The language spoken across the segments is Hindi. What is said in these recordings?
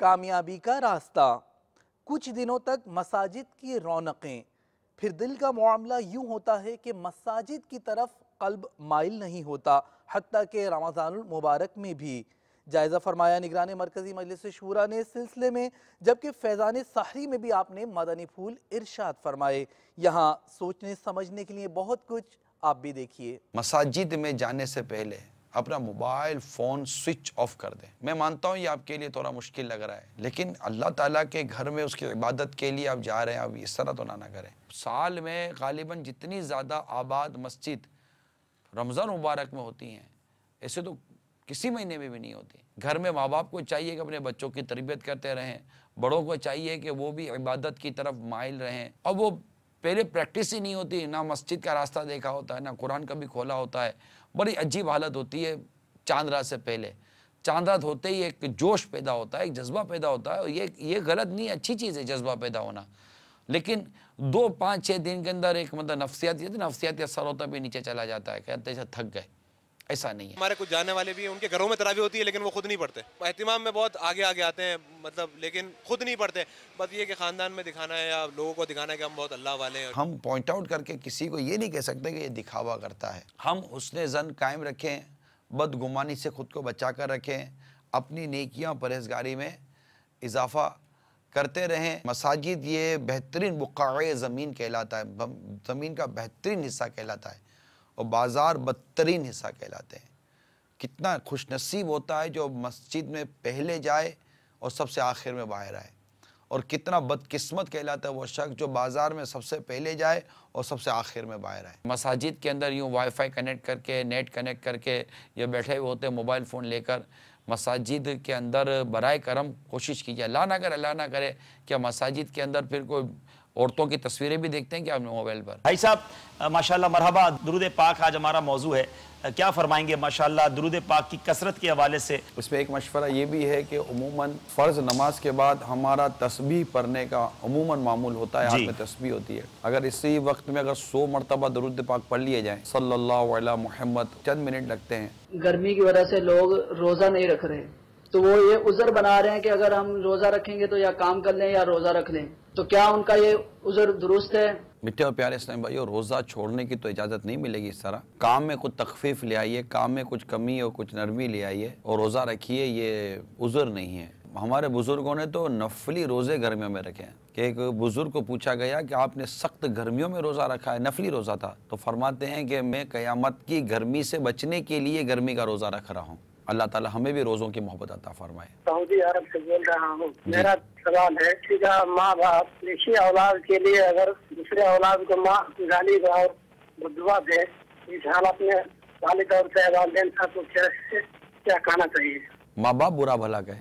कामयाबी का रास्ता कुछ दिनों तक मसाजिद की रौनकें फिर दिल का मामला यूँ होता है कि मसाजिद की तरफ कल्ब माइल नहीं होता हती के मुबारक में भी जायज़ा फरमाया निगरान मरकज़ी मजलिस शूरा ने इस सिलसिले में जबकि फैज़ान सहरी में भी आपने मदनी फूल इरशाद फरमाए यहाँ सोचने समझने के लिए बहुत कुछ आप भी देखिए मसाजिद में जाने से पहले अपना मोबाइल फ़ोन स्विच ऑफ कर दें मैं मानता हूँ ये आपके लिए थोड़ा मुश्किल लग रहा है लेकिन अल्लाह ताला के घर में उसकी इबादत के लिए आप जा रहे हैं आप इस तरह तो ना ना करें साल में गालिबा जितनी ज़्यादा आबाद मस्जिद रमज़ान मुबारक में होती हैं ऐसे तो किसी महीने में भी नहीं होती घर में माँ बाप को चाहिए कि अपने बच्चों की तरबियत करते रहें बड़ों को चाहिए कि वो भी इबादत की तरफ माइल रहें और वो पहले प्रैक्टिस ही नहीं होती ना मस्जिद का रास्ता देखा होता है ना कुरान कभी खोला होता है बड़ी अजीब हालत होती है चांद रात से पहले चांद रात होते ही एक जोश पैदा होता है एक जज्बा पैदा होता है ये ये गलत नहीं अच्छी चीज़ है जज्बा पैदा होना लेकिन दो पाँच छः दिन के अंदर एक मतलब नफसियाती तो नफसियाती असर होता भी नीचे चला जाता है कहते थक गए ऐसा नहीं है हमारे कुछ जाने वाले भी हैं उनके घरों में तरावी होती है लेकिन वो खुद नहीं पढ़ते अहतमाम में बहुत आगे आगे आते हैं मतलब लेकिन खुद नहीं पढ़ते बस ये कि ख़ानदान में दिखाना है या लोगों को दिखाना है कि हम बहुत अल्लाह वाले हैं हम पॉइंट आउट करके किसी को ये नहीं कह सकते कि ये दिखावा करता है हम उसने जन कायम रखें बदगुमानी से ख़ुद को बचा कर रखें अपनी नेकियाँ परहेजगारी में इजाफा करते रहें मसाजिद ये बेहतरीन बुक़ ज़मीन कहलाता है ज़मीन का बेहतरीन हिस्सा कहलाता है और बाज़ार बदतरीन हिस्सा कहलाते हैं कितना खुश नसीब होता है जो मस्जिद में पहले जाए और सबसे आखिर में बाहर आए और कितना बदकिस्मत कहलाता है वो शख्स जो बाज़ार में सबसे पहले जाए और सबसे आखिर में बाहर आए मसाजिद के अंदर यूँ वाईफाई कनेक्ट करके नेट कनेक्ट करके ये बैठे हुए होते हैं मोबाइल फ़ोन लेकर मसाजिद के अंदर बर करम कोशिश कीजिए अल्लाह ना करे अल्लाह ना करे क्या मसाजिद के अंदर फिर कोई औरतों की तस्वीरें भी देखते हैं क्या मोबाइल पर भाई साहब माशाल्लाह मरहबा दुरुद पाक आज हमारा मौजू है क्या फरमाएंगे माशाल्लाह दुरुद पाक की कसरत के हवाले से उसमें एक मशवरा ये भी है कि अमूमन फ़र्ज़ नमाज के बाद हमारा तस्बी पढ़ने का अमूमन मामूल होता है हाथ में तस्बी होती है अगर इसी वक्त में अगर सौ मरतबा दरुद पाक पढ़ लिए जाए सल्ला मोहम्मद चंद मिनट लगते हैं गर्मी की वजह से लोग रोज़ा नहीं रख रहे तो वो ये उजर बना रहे हैं कि अगर हम रोजा रखेंगे तो या काम कर लें या रोजा रख लें तो क्या उनका ये उजर दुरुस्त है मिठे और प्यारे इस्लाम भाई रोज़ा छोड़ने की तो इजाज़त नहीं मिलेगी इस तरह काम में कुछ तकफीफ ले आइए काम में कुछ कमी और कुछ नरमी ले आइए और रोज़ा रखिए ये उजर नहीं है हमारे बुजुर्गों ने तो नफली रोज़े गर्मियों में रखे हैं कि एक बुज़ुर्ग को पूछा गया कि आपने सख्त गर्मियों में रोज़ा रखा है नफली रोज़ा था तो फरमाते हैं कि मैं क़यामत की गर्मी से बचने के लिए गर्मी का रोज़ा रख रहा हूँ अल्लाह ताला हमें भी रोज़ों की मोहब्बत अता फरमाए सऊदी अरब से बोल रहा हूँ मेरा सवाल है कि माँ बाप इसी औलाद के लिए अगर दूसरे औलाद को माँ गाली और दे इस हालत में तौर वालदेन क्या कहना चाहिए माँ बाप बुरा भला कहे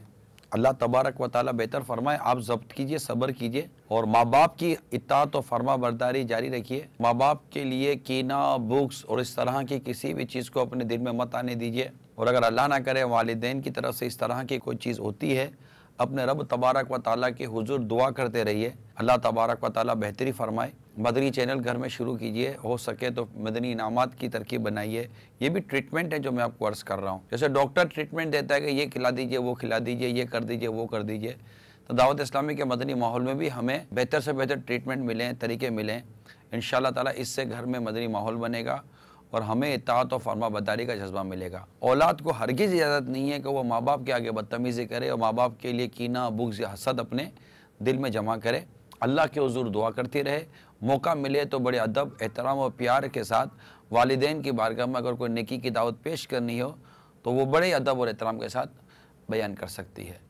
अल्लाह तबारक व ताली बेहतर फरमाए आप जब्त कीजिए सब्र कीजिए और माँ बाप की इतात और फरमा बरदारी जारी रखिए माँ बाप के लिए कीना बुक्स और इस तरह की किसी भी चीज़ को अपने दिल में मत आने दीजिए और अगर अल्लाह ना करे वालदेन की तरफ से इस तरह की कोई चीज़ होती है अपने रब तबारक व ताली के हजूर दुआ करते रहिए अल्लाह तबारक व ताली बेहतरी फरमाए मदनी चैनल घर में शुरू कीजिए हो सके तो मदनी इनामत की तरकीब बनाइए ये भी ट्रीटमेंट है जो मैं आपको अर्ज़ कर रहा हूँ जैसे डॉक्टर ट्रीटमेंट देता है कि ये खिला दीजिए वो खिला दीजिए ये कर दीजिए वो कर दीजिए तो दावत इस्लामी के मदनी माहौल में भी हमें बेहतर से बेहतर ट्रीटमेंट मिलें तरीके मिलें इन ताला इससे घर में मदनी माहौल बनेगा और हमें इतात और फर्मा बदारी का जज्बा मिलेगा औलाद को हरगिज़ इजाज़त नहीं है कि वो माँ बाप के आगे बदतमीज़ी करे और माँ बाप के लिए कीना बुग्ज़ या हसद अपने दिल में जमा करे अल्लाह के हजूर दुआ करती रहे मौका मिले तो बड़े अदब एहतराम और प्यार के साथ वालदेन की बारगाह में अगर कोई निकी की दावत पेश करनी हो तो वो बड़े अदब और एहतराम के साथ बयान कर सकती है